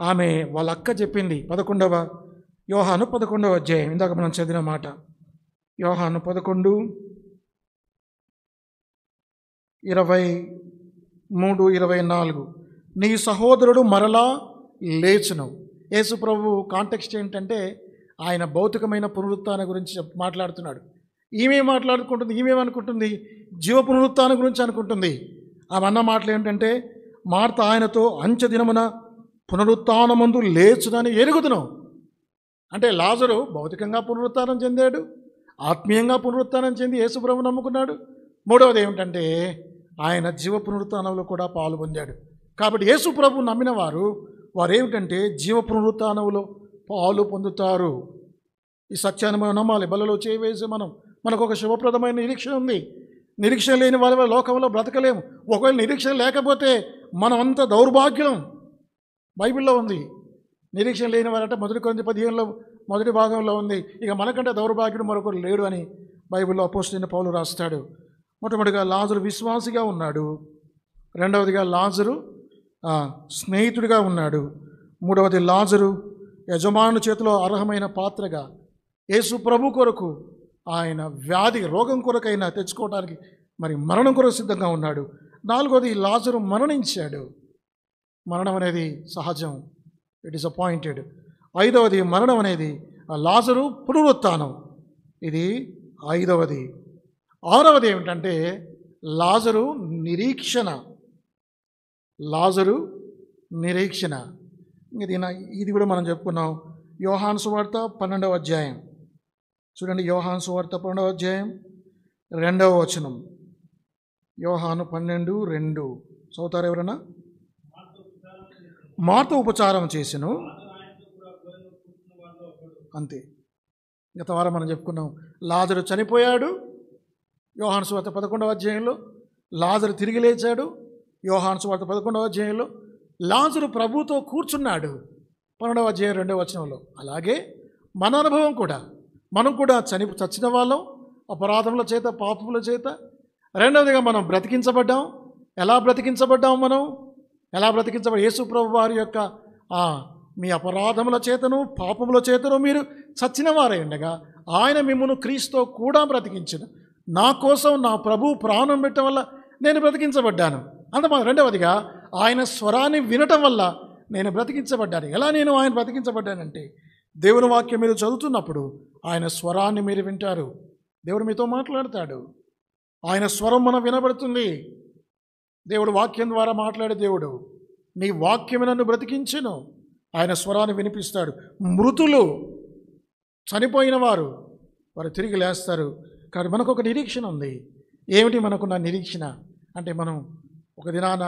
ఆమె వాళ్ళ అక్క చెప్పింది పదకొండవ యోహాను పదకొండవ అధ్యాయం ఇందాక మనం చదివిన మాట యోహాను పదకొండు ఇరవై మూడు ఇరవై నాలుగు నీ సహోదరుడు మరలా లేచును యేసు ప్రభు కాంటెక్స్ట్ ఏంటంటే ఆయన భౌతికమైన పునరుత్థాన గురించి మాట్లాడుతున్నాడు ఈమె మాట్లాడుకుంటుంది ఈమెమనుకుంటుంది జీవ పునరుత్థాన గురించి అనుకుంటుంది అన్న మాటలు ఏంటంటే మార్త ఆయనతో అంచె దినమున పునరుత్నమందు లేచునని ఎరుగుదును అంటే లాజరు భౌతికంగా పునరుత్నం చెందాడు ఆత్మీయంగా పునరుత్నం చెంది యేసుప్రభు నమ్ముకున్నాడు మూడవది ఏమిటంటే ఆయన జీవ పునరుత్నంలో కూడా పాల్గొందాడు కాబట్టి యేసు ప్రభు నమ్మిన వారు వారు ఏమిటంటే జీవ పునరుత్నములో పాలు పొందుతారు ఈ సత్యాన్ని మనం నమ్మాలి బలలో చేయవేసి మనం మనకు ఒక శుభప్రదమైన నిరీక్షణ ఉంది నిరీక్షణ లేని వారి లోకంలో బ్రతకలేము ఒకవేళ నిరీక్షణ లేకపోతే మనం అంత దౌర్భాగ్యం బైబిల్లో ఉంది నిరీక్షణ లేని వారంటే మొదటి కొంత పదిహేనులో మొదటి భాగంలో ఉంది ఇక మనకంటే దౌర్భాగ్యుడు మరొకరు లేడు అని బైబిల్లో అపోస్తున్న పౌలు రాస్తాడు మొట్టమొదటిగా లాజరు విశ్వాసిగా ఉన్నాడు రెండవదిగా లాజరు స్నేహితుడిగా ఉన్నాడు మూడవది లాజరు యజమాను చేతిలో అర్హమైన పాత్రగా యేసు ప్రభు కొరకు ఆయన వ్యాధి రోగం కొరకైనా తెచ్చుకోవడానికి మరి మరణం కొరకు సిద్ధంగా ఉన్నాడు నాలుగోది లాజరు మరణించాడు మరణం అనేది సహజం ఇట్ ఈస్ అపాయింటెడ్ ఐదవది మరణం అనేది లాజరు పునరుత్నం ఇది ఐదవది ఆరవది ఏమిటంటే లాజరు నిరీక్షణ లాజరు నిరీక్షణ నా ఇది కూడా మనం చెప్పుకున్నాం యోహాన్ సువార్త పన్నెండవ అధ్యాయం చూడండి యోహాన్ సువార్త పన్నెండవ అధ్యాయం రెండవ వచనం యోహాను పన్నెండు రెండు చదువుతారు ఎవరైనా మార్త ఉపచారం చేసెను అంతే గత వారం మనం చెప్పుకున్నాం లాజరు చనిపోయాడు యోహాన్ సువార్త పదకొండవ అధ్యాయంలో లాజరు తిరిగి లేచాడు యోహాను వార్త పదకొండవ అధ్యాయంలో లాజరు ప్రభుతో కూర్చున్నాడు పన్నెండవ అధ్యాయం రెండవ వచనంలో అలాగే మన అనుభవం కూడా మనం కూడా చని చచ్చిన వాళ్ళం అపరాధముల చేత పాపముల చేత రెండవదిగా మనం బ్రతికించబడ్డాం ఎలా బ్రతికించబడ్డాం మనం ఎలా బ్రతికించబడి యేసు ప్రభు వారి యొక్క మీ అపరాధముల చేతను పాపముల చేతను మీరు చచ్చిన వారే ఉండగా ఆయన మిమ్మల్ని క్రీస్తుతో కూడా బ్రతికించిన నా కోసం నా ప్రభు ప్రాణం పెట్టడం వల్ల నేను బ్రతికించబడ్డాను అంత రెండవదిగా ఆయన స్వరాన్ని వినటం వల్ల నేను బ్రతికించబడ్డాను ఎలా నేను ఆయన బ్రతికించబడ్డానంటే దేవుని వాక్యం మీరు చదువుతున్నప్పుడు ఆయన స్వరాన్ని మీరు వింటారు దేవుడు మీతో మాట్లాడతాడు ఆయన స్వరం మనం వినబడుతుంది దేవుడు వాక్యం ద్వారా మాట్లాడే దేవుడు నీ వాక్యం నన్ను బ్రతికించను ఆయన స్వరాన్ని వినిపిస్తాడు మృతులు చనిపోయిన వారు వారు తిరిగి లేస్తారు కానీ మనకు ఒక నిరీక్షణ ఉంది ఏమిటి మనకున్న నిరీక్షణ అంటే మనం ఒక దినాన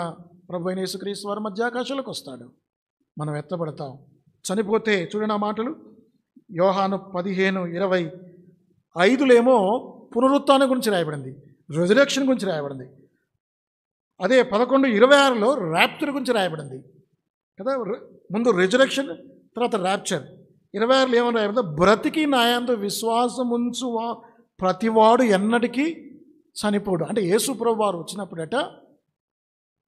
ప్రభు అయిన యేసుక్రీస్తు వారు మధ్యాకాశాలకు వస్తాడు మనం ఎత్తబడతాం చనిపోతే చూడిన మాటలు యోహాను పదిహేను ఇరవై ఐదులేమో పునరుత్థానం గురించి రాయబడింది రిజరక్షన్ గురించి రాయబడింది అదే పదకొండు ఇరవై ఆరులో ర్యాప్చర్ గురించి రాయబడింది కదా ముందు రిజరెక్షన్ తర్వాత ర్యాప్చర్ ఇరవై ఆరులో ఏమని రాయబడిందో బ్రతికి నాయందు విశ్వాసం ఉంచు ప్రతివాడు ఎన్నటికీ చనిపోడు అంటే యేసు ప్రభు వారు వచ్చినప్పుడట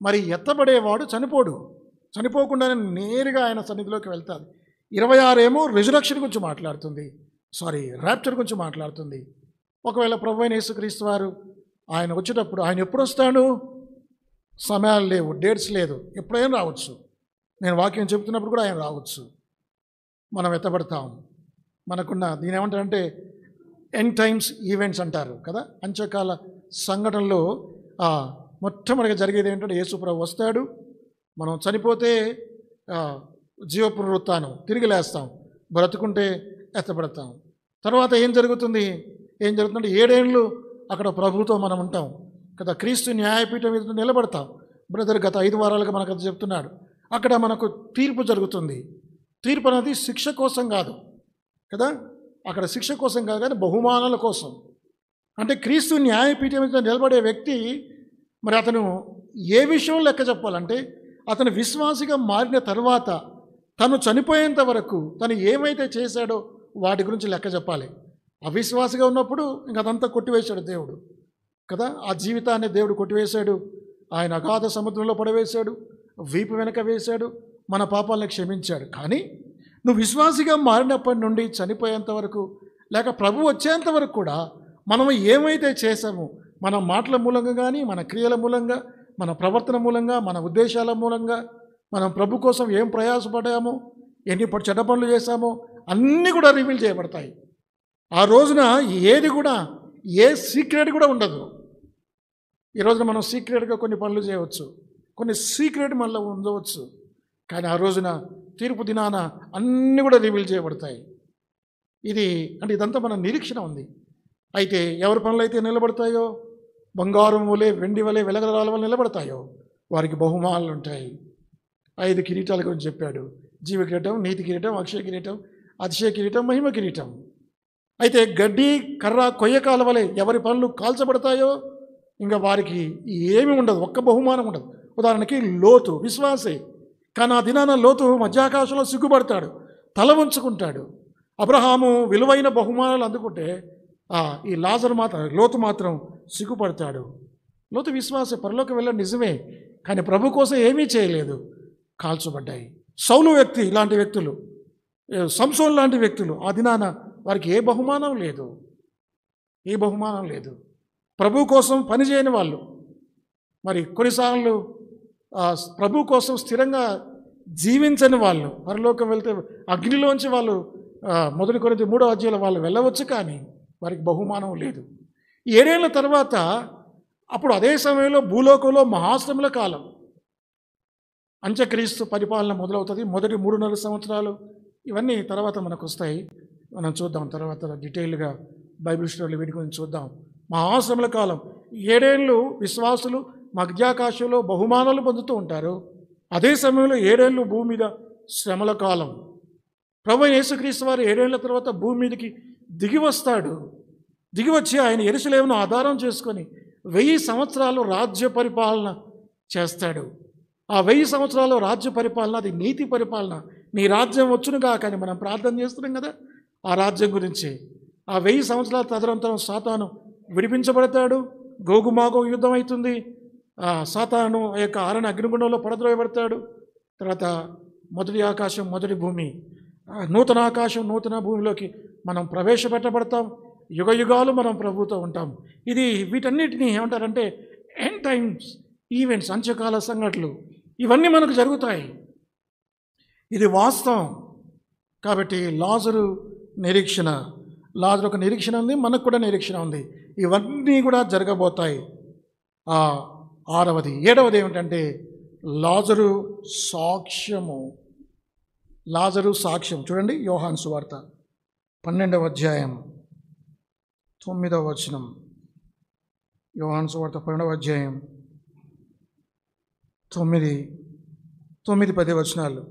మరి ఎత్తబడేవాడు చనిపోడు చనిపోకుండానే నేరుగా ఆయన సన్నిధిలోకి వెళ్తాడు ఇరవై ఆరేమో రిజరక్షన్ గురించి మాట్లాడుతుంది సారీ ర్యాప్చర్ గురించి మాట్లాడుతుంది ఒకవేళ ప్రభు అయిన యేసుక్రీస్తు వారు ఆయన వచ్చేటప్పుడు ఆయన ఎప్పుడు వస్తాడు సమయాలు లేవు డేట్స్ లేదు ఎప్పుడైనా రావచ్చు నేను వాక్యం చెబుతున్నప్పుడు కూడా ఆయన రావచ్చు మనం ఎత్తబడతాం మనకున్న దీని ఏమంటారంటే ఎన్ టైమ్స్ ఈవెంట్స్ అంటారు కదా అంచకాల సంఘటనలో మొట్టమొదటిగా జరిగేది ఏంటంటే యేసుప్రభు వస్తాడు మనం చనిపోతే జీవ పునరుత్నం తిరిగి లేస్తాం బ్రతుకుంటే ఎత్తపడతాం తర్వాత ఏం జరుగుతుంది ఏం జరుగుతుందంటే ఏడేళ్ళు అక్కడ ప్రభుతో మనం ఉంటాం కదా క్రీస్తు న్యాయపీఠం మీద నిలబడతాం బ్రదర్ గత ఐదు వారాలుగా మనకు అది చెప్తున్నాడు అక్కడ మనకు తీర్పు జరుగుతుంది తీర్పు అనేది శిక్ష కోసం కాదు కదా అక్కడ శిక్ష కోసం కాదు కానీ బహుమానాల కోసం అంటే క్రీస్తు న్యాయపీఠం మీద నిలబడే వ్యక్తి మరి అతను ఏ విషయం లెక్క చెప్పాలంటే అతను విశ్వాసిగా మారిన తర్వాత తను చనిపోయేంత వరకు తను ఏమైతే చేశాడో వాటి గురించి లెక్క చెప్పాలి అవిశ్వాసిగా ఉన్నప్పుడు ఇంకా అదంతా కొట్టివేశాడు దేవుడు కదా ఆ జీవితాన్ని దేవుడు కొట్టివేశాడు ఆయన అగాధ సముద్రంలో పడవేశాడు వీపు వెనక వేశాడు మన పాపాలను క్షమించాడు కానీ నువ్వు విశ్వాసిగా మారినప్పటి నుండి చనిపోయేంత వరకు లేక ప్రభు వచ్చేంత వరకు కూడా మనం ఏమైతే చేశామో మన మాటల మూలంగా కానీ మన క్రియల మూలంగా మన ప్రవర్తన మూలంగా మన ఉద్దేశాల మూలంగా మనం ప్రభు కోసం ఏం ప్రయాసపడామో ఎన్ని చెడ్డ పనులు చేశామో అన్నీ కూడా రివీల్ చేయబడతాయి ఆ రోజున ఏది కూడా ఏ సీక్రెట్ కూడా ఉండదు ఈరోజు మనం సీక్రెట్గా కొన్ని పనులు చేయవచ్చు కొన్ని సీక్రెట్ మనలో ఉండవచ్చు కానీ ఆ రోజున తీర్పు దినాన అన్నీ కూడా రివీల్ చేయబడతాయి ఇది అంటే ఇదంతా మన నిరీక్షణ ఉంది అయితే ఎవరి పనులు అయితే నిలబడతాయో బంగారం వలె వెండి వలె వెలగరాల వల్ల నిలబడతాయో వారికి బహుమానాలు ఉంటాయి ఐదు కిరీటాల గురించి చెప్పాడు జీవ కిరీటం నీతి కిరీటం అక్షయ కిరీటం అతిశయ కిరీటం మహిమ కిరీటం అయితే గడ్డి కర్ర కొయ్యకాల వలె ఎవరి పనులు కాల్చబడతాయో ఇంకా వారికి ఏమి ఉండదు ఒక్క బహుమానం ఉండదు ఉదాహరణకి లోతు విశ్వాసే కానీ ఆ దినాన లోతు మధ్యాకాశంలో సిగ్గుపడతాడు తల వంచుకుంటాడు అబ్రహాము విలువైన బహుమానాలు అందుకుంటే ఈ లాజర్ మాత్రం లోతు మాత్రం సిగ్గుపడతాడు లోతు విశ్వాస పరలోకి వెళ్ళడం నిజమే కానీ ప్రభు కోసం ఏమీ చేయలేదు కాల్చబడ్డాయి సౌలు వ్యక్తి ఇలాంటి వ్యక్తులు సంసోన్ లాంటి వ్యక్తులు ఆ దినాన వారికి ఏ బహుమానం లేదు ఏ బహుమానం లేదు ప్రభు కోసం పనిచేయని వాళ్ళు మరి కొన్నిసార్లు ప్రభు కోసం స్థిరంగా జీవించని వాళ్ళు పరలోకం వెళ్తే అగ్నిలోంచి వాళ్ళు మొదటి కొన్ని మూడో అధ్యాయులు వాళ్ళు వెళ్ళవచ్చు కానీ వారికి బహుమానం లేదు ఏడేళ్ల తర్వాత అప్పుడు అదే సమయంలో భూలోకంలో మహాశ్రముల కాలం అంచక్రీస్తు పరిపాలన మొదలవుతుంది మొదటి మూడున్నర సంవత్సరాలు ఇవన్నీ తర్వాత మనకు వస్తాయి మనం చూద్దాం తర్వాత డీటెయిల్గా బైబిల్ స్టోరీలు వీటి చూద్దాం మహాశ్రముల కాలం ఏడేళ్ళు విశ్వాసులు మగ్ధ్యాకాశంలో బహుమానాలు పొందుతూ ఉంటారు అదే సమయంలో ఏడేళ్ళు భూమి మీద శ్రమల కాలం ప్రభు యేసుక్రీస్తు వారు ఏడేళ్ల తర్వాత భూమి మీదకి దిగి వస్తాడు దిగివచ్చి ఆయన ఎరుసలేమును ఆధారం చేసుకొని వెయ్యి సంవత్సరాలు రాజ్య పరిపాలన చేస్తాడు ఆ వెయ్యి సంవత్సరాలు రాజ్య పరిపాలన అది నీతి పరిపాలన నీ రాజ్యం వచ్చునుగా కానీ మనం ప్రార్థన చేస్తున్నాం కదా ఆ రాజ్యం గురించి ఆ వెయ్యి సంవత్సరాల తదనంతరం సాతాను విడిపించబడతాడు గోగుమాగో యుద్ధం అవుతుంది సాతాను ఆ యొక్క ఆరణ అగ్నిగుండంలో పడద్రోయబడతాడు తర్వాత మొదటి ఆకాశం మొదటి భూమి నూతన ఆకాశం నూతన భూమిలోకి మనం ప్రవేశపెట్టబడతాం యుగ యుగాలు మనం ప్రభుతో ఉంటాం ఇది వీటన్నిటిని ఏమంటారంటే ఎన్ టైమ్స్ ఈవెంట్స్ అంచకాల సంఘటనలు ఇవన్నీ మనకు జరుగుతాయి ఇది వాస్తవం కాబట్టి లాజరు నిరీక్షణ లాజరు ఒక నిరీక్షణ ఉంది మనకు కూడా నిరీక్షణ ఉంది ఇవన్నీ కూడా జరగబోతాయి ఆరవది ఏడవది ఏమిటంటే లాజరు సాక్ష్యము లాజరు సాక్ష్యం చూడండి యోహాన్ సువార్త పన్నెండవ అధ్యాయం తొమ్మిదవ వచనం యోహాన్స్ వార్త పన్నెండవ అధ్యాయం తొమ్మిది తొమ్మిది పది వచనాలు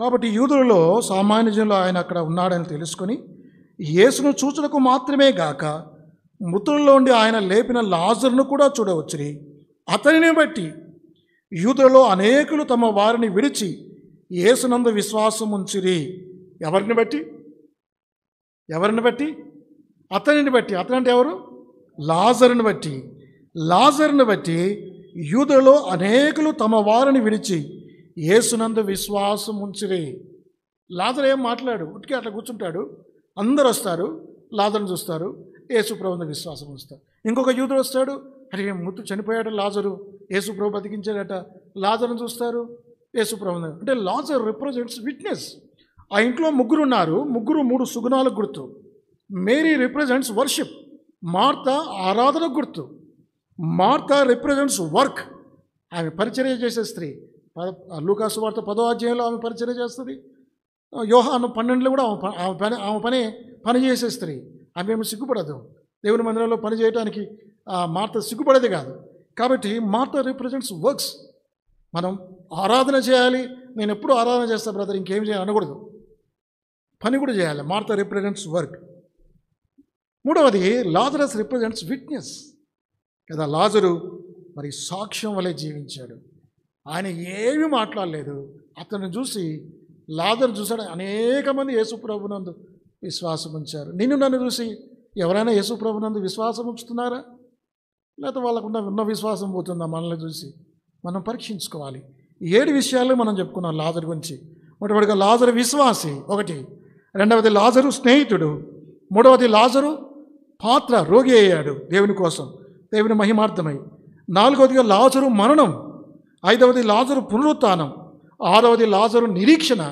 కాబట్టి యూదులలో సామాన్య జనులు ఆయన అక్కడ ఉన్నాడని తెలుసుకొని యేసును చూచుటకు మాత్రమే గాక మృతులలో ఉండి ఆయన లేపిన లాజర్ను కూడా చూడవచ్చు అతనిని బట్టి యూదులలో అనేకులు తమ వారిని విడిచి ఏసునందు విశ్వాసం ఉంచిరి ఎవరిని బట్టి ఎవరిని బట్టి అతనిని బట్టి అతనంటే ఎవరు లాజరుని బట్టి లాజరుని బట్టి యూదులలో అనేకులు తమ వారిని విడిచి ఏసునందు విశ్వాసం ఉంచిరి లాజర్ ఏం మాట్లాడు ఉట్టికి అట్లా కూర్చుంటాడు అందరు వస్తారు లాజర్ని చూస్తారు ఏసుప్రభుని విశ్వాసం ఉంచుతారు ఇంకొక యూదుడు వస్తాడు అరే ముత్తు చనిపోయాడు లాజరు ఏసుప్రభు బతికించాడట లాజర్ని చూస్తారు ఏసుప్రభుని అంటే లాజర్ రిప్రజెంట్స్ విట్నెస్ ఆ ఇంట్లో ముగ్గురు ఉన్నారు ముగ్గురు మూడు సుగుణాలకు గుర్తు మేరీ రిప్రజెంట్స్ వర్షిప్ మార్త ఆరాధన గుర్తు మార్త రిప్రజెంట్స్ వర్క్ ఆమె పరిచర్య చేసే స్త్రీ పద లూకాసు వార్త పదో అధ్యాయంలో ఆమె పరిచర్య చేస్తుంది యోహాను పన్నెండులో కూడా ఆమె పని ఆమె పని పని చేసే స్త్రీ ఆమె ఏమి సిగ్గుపడదు దేవుని మందిరంలో పని చేయడానికి మార్త సిగ్గుపడేది కాదు కాబట్టి మార్త రిప్రజెంట్స్ వర్క్స్ మనం ఆరాధన చేయాలి నేను ఎప్పుడు ఆరాధన చేస్తా బ్రదర్ ఇంకేం చేయాలి అనకూడదు పని కూడా చేయాలి మార్త రిప్రజెంట్స్ వర్క్ మూడవది లాజరస్ రిప్రజెంట్స్ విట్నెస్ కదా లాజరు మరి సాక్ష్యం వలె జీవించాడు ఆయన ఏమీ మాట్లాడలేదు అతను చూసి లాజర్ చూశాడు అనేక మంది యేసుప్రభునందు విశ్వాసం ఉంచారు నిన్ను నన్ను చూసి ఎవరైనా యేసుప్రభునందు విశ్వాసం ఉంచుతున్నారా లేకపోతే వాళ్ళకున్న ఉన్న విశ్వాసం పోతుందా మనల్ని చూసి మనం పరీక్షించుకోవాలి ఏడు విషయాలు మనం చెప్పుకున్నాం లాజర్ గురించి మొట్టమొదటిగా లాజరు విశ్వాసి ఒకటి రెండవది లాజరు స్నేహితుడు మూడవది లాజరు పాత్ర రోగి అయ్యాడు దేవుని కోసం దేవుని మహిమార్థమై నాలుగవదిగా లాజరు మరణం ఐదవది లాజరు పునరుత్నం ఆరవది లాజరు నిరీక్షణ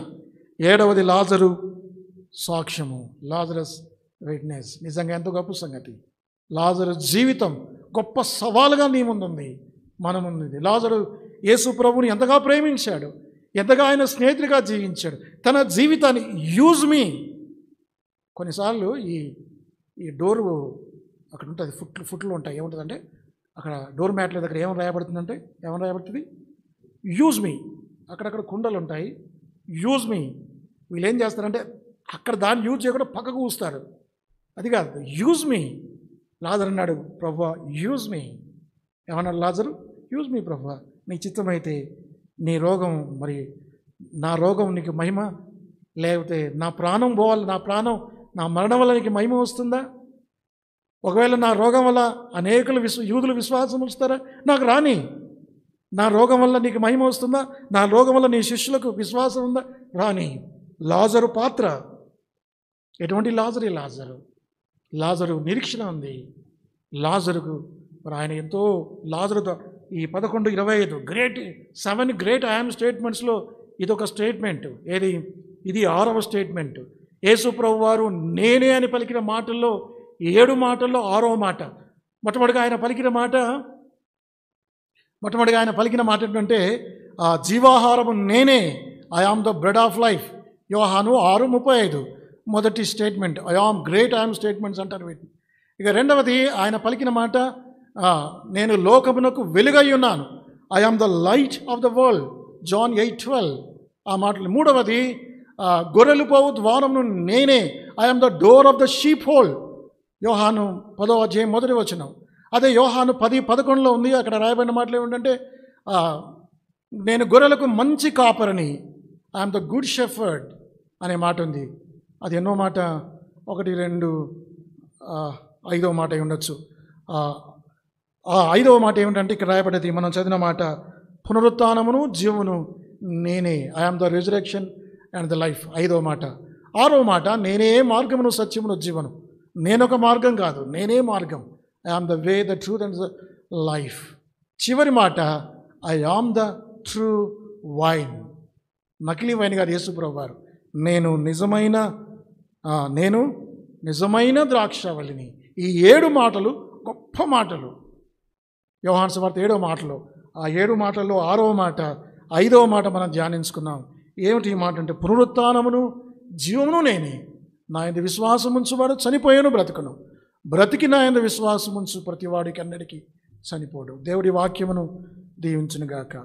ఏడవది లాజరు సాక్ష్యము లాజరస్ విట్నెస్ నిజంగా ఎంతో గొప్ప సంగతి లాజరు జీవితం గొప్ప సవాలుగా నీ ముందుంది మన ఉంది లాజరు యేసు ప్రభుని ఎంతగా ప్రేమించాడు ఎంతగా ఆయన స్నేహితుడిగా జీవించాడు తన జీవితాన్ని యూజ్ మీ కొన్నిసార్లు ఈ ఈ డోరు అక్కడ ఉంటుంది ఫుట్లు ఫుట్లు ఉంటాయి ఏముంటుందంటే అక్కడ డోర్ మ్యాట్ల దగ్గర ఏమైనా రాయబడుతుందంటే ఏమైనా రాయబడుతుంది యూజ్ మీ అక్కడక్కడ కుండలు ఉంటాయి యూజ్ మీ వీళ్ళు ఏం చేస్తారంటే అక్కడ దాన్ని యూజ్ చేయకుండా పక్కకు ఊస్తారు అది కాదు యూజ్ మీ లాజర్ అన్నాడు ప్రభా యూజ్ మీ ఏమన్నాడు లాజరు యూజ్ మీ ప్రభా నీ చిత్తమైతే నీ రోగం మరి నా రోగం నీకు మహిమ లేకపోతే నా ప్రాణం పోవాలి నా ప్రాణం నా మరణం వల్ల నీకు మహిమ వస్తుందా ఒకవేళ నా రోగం వల్ల అనేకులు విశ్వ యూదులు విశ్వాసం ఉంచుతారా నాకు రాని నా రోగం వల్ల నీకు మహిమ వస్తుందా నా రోగం వల్ల నీ శిష్యులకు విశ్వాసం ఉందా రాని లాజరు పాత్ర ఎటువంటి లాజరు లాజరు లాజరు నిరీక్షణ ఉంది లాజరుకు మరి ఆయన ఎంతో లాజరుతో ఈ పదకొండు ఇరవై ఐదు గ్రేట్ సెవెన్ గ్రేట్ ఐఎమ్ స్టేట్మెంట్స్లో ఇది ఒక స్టేట్మెంట్ ఏది ఇది ఆరవ స్టేట్మెంట్ యేసుప్రభు వారు నేనే అని పలికిన మాటల్లో ఏడు మాటల్లో ఆరో మాట మొట్టమొదటిగా ఆయన పలికిన మాట మొట్టమొదటిగా ఆయన పలికిన మాట ఏంటంటే ఆ జీవాహారము నేనే I am the bread of life యోహాను ఆరు ముప్పై ఐదు మొదటి statement I am great I am statements అంటారు వీటిని ఇక రెండవది ఆయన పలికిన మాట నేను లోకమునకు వెలుగై ఉన్నాను I am the light of the world John eight twelve ఆ మాటలు మూడవది గొర్రెలు పోవు ద్వారమును నేనే I am the door of the sheep hole యోహాను పదో అధ్యాయం మొదటి వచనం అదే యోహాను పది పదకొండులో ఉంది అక్కడ రాయబడిన మాటలు ఏమిటంటే నేను గొర్రెలకు మంచి కాపరిని ఐఎమ్ ద గుడ్ షెఫర్డ్ అనే మాట ఉంది అది ఎన్నో మాట ఒకటి రెండు ఐదవ మాట ఉండొచ్చు ఆ ఐదవ మాట ఏమిటంటే ఇక్కడ రాయబడ్డది మనం చదివిన మాట పునరుత్నమును జీవును నేనే I am the resurrection and the life ఐదో మాట ఆరో మాట నేనే మార్గమును సత్యమును జీవను నేనొక మార్గం కాదు నేనే మార్గం I am the way the truth and the life చివరి మాట I am the true vine నకిలీ వైన్ గారు యేసుప్రభు గారు నేను నిజమైన నేను నిజమైన ద్రాక్షవల్లిని ఈ ఏడు మాటలు గొప్ప మాటలు వ్యవహార సమర్థ ఏడో మాటలు ఆ ఏడు మాటల్లో ఆరో మాట ఐదవ మాట మనం ధ్యానించుకున్నాం ఏమిటి ఈ మాట అంటే పునరుత్నమును జీవమును నేనే నా ఇంత విశ్వాసం వాడు చనిపోయాను బ్రతకను బ్రతికి నా ఇంత విశ్వాసం ఉంచు ప్రతివాడికి అన్నటికీ చనిపోడు దేవుడి వాక్యమును దీవించునుగాక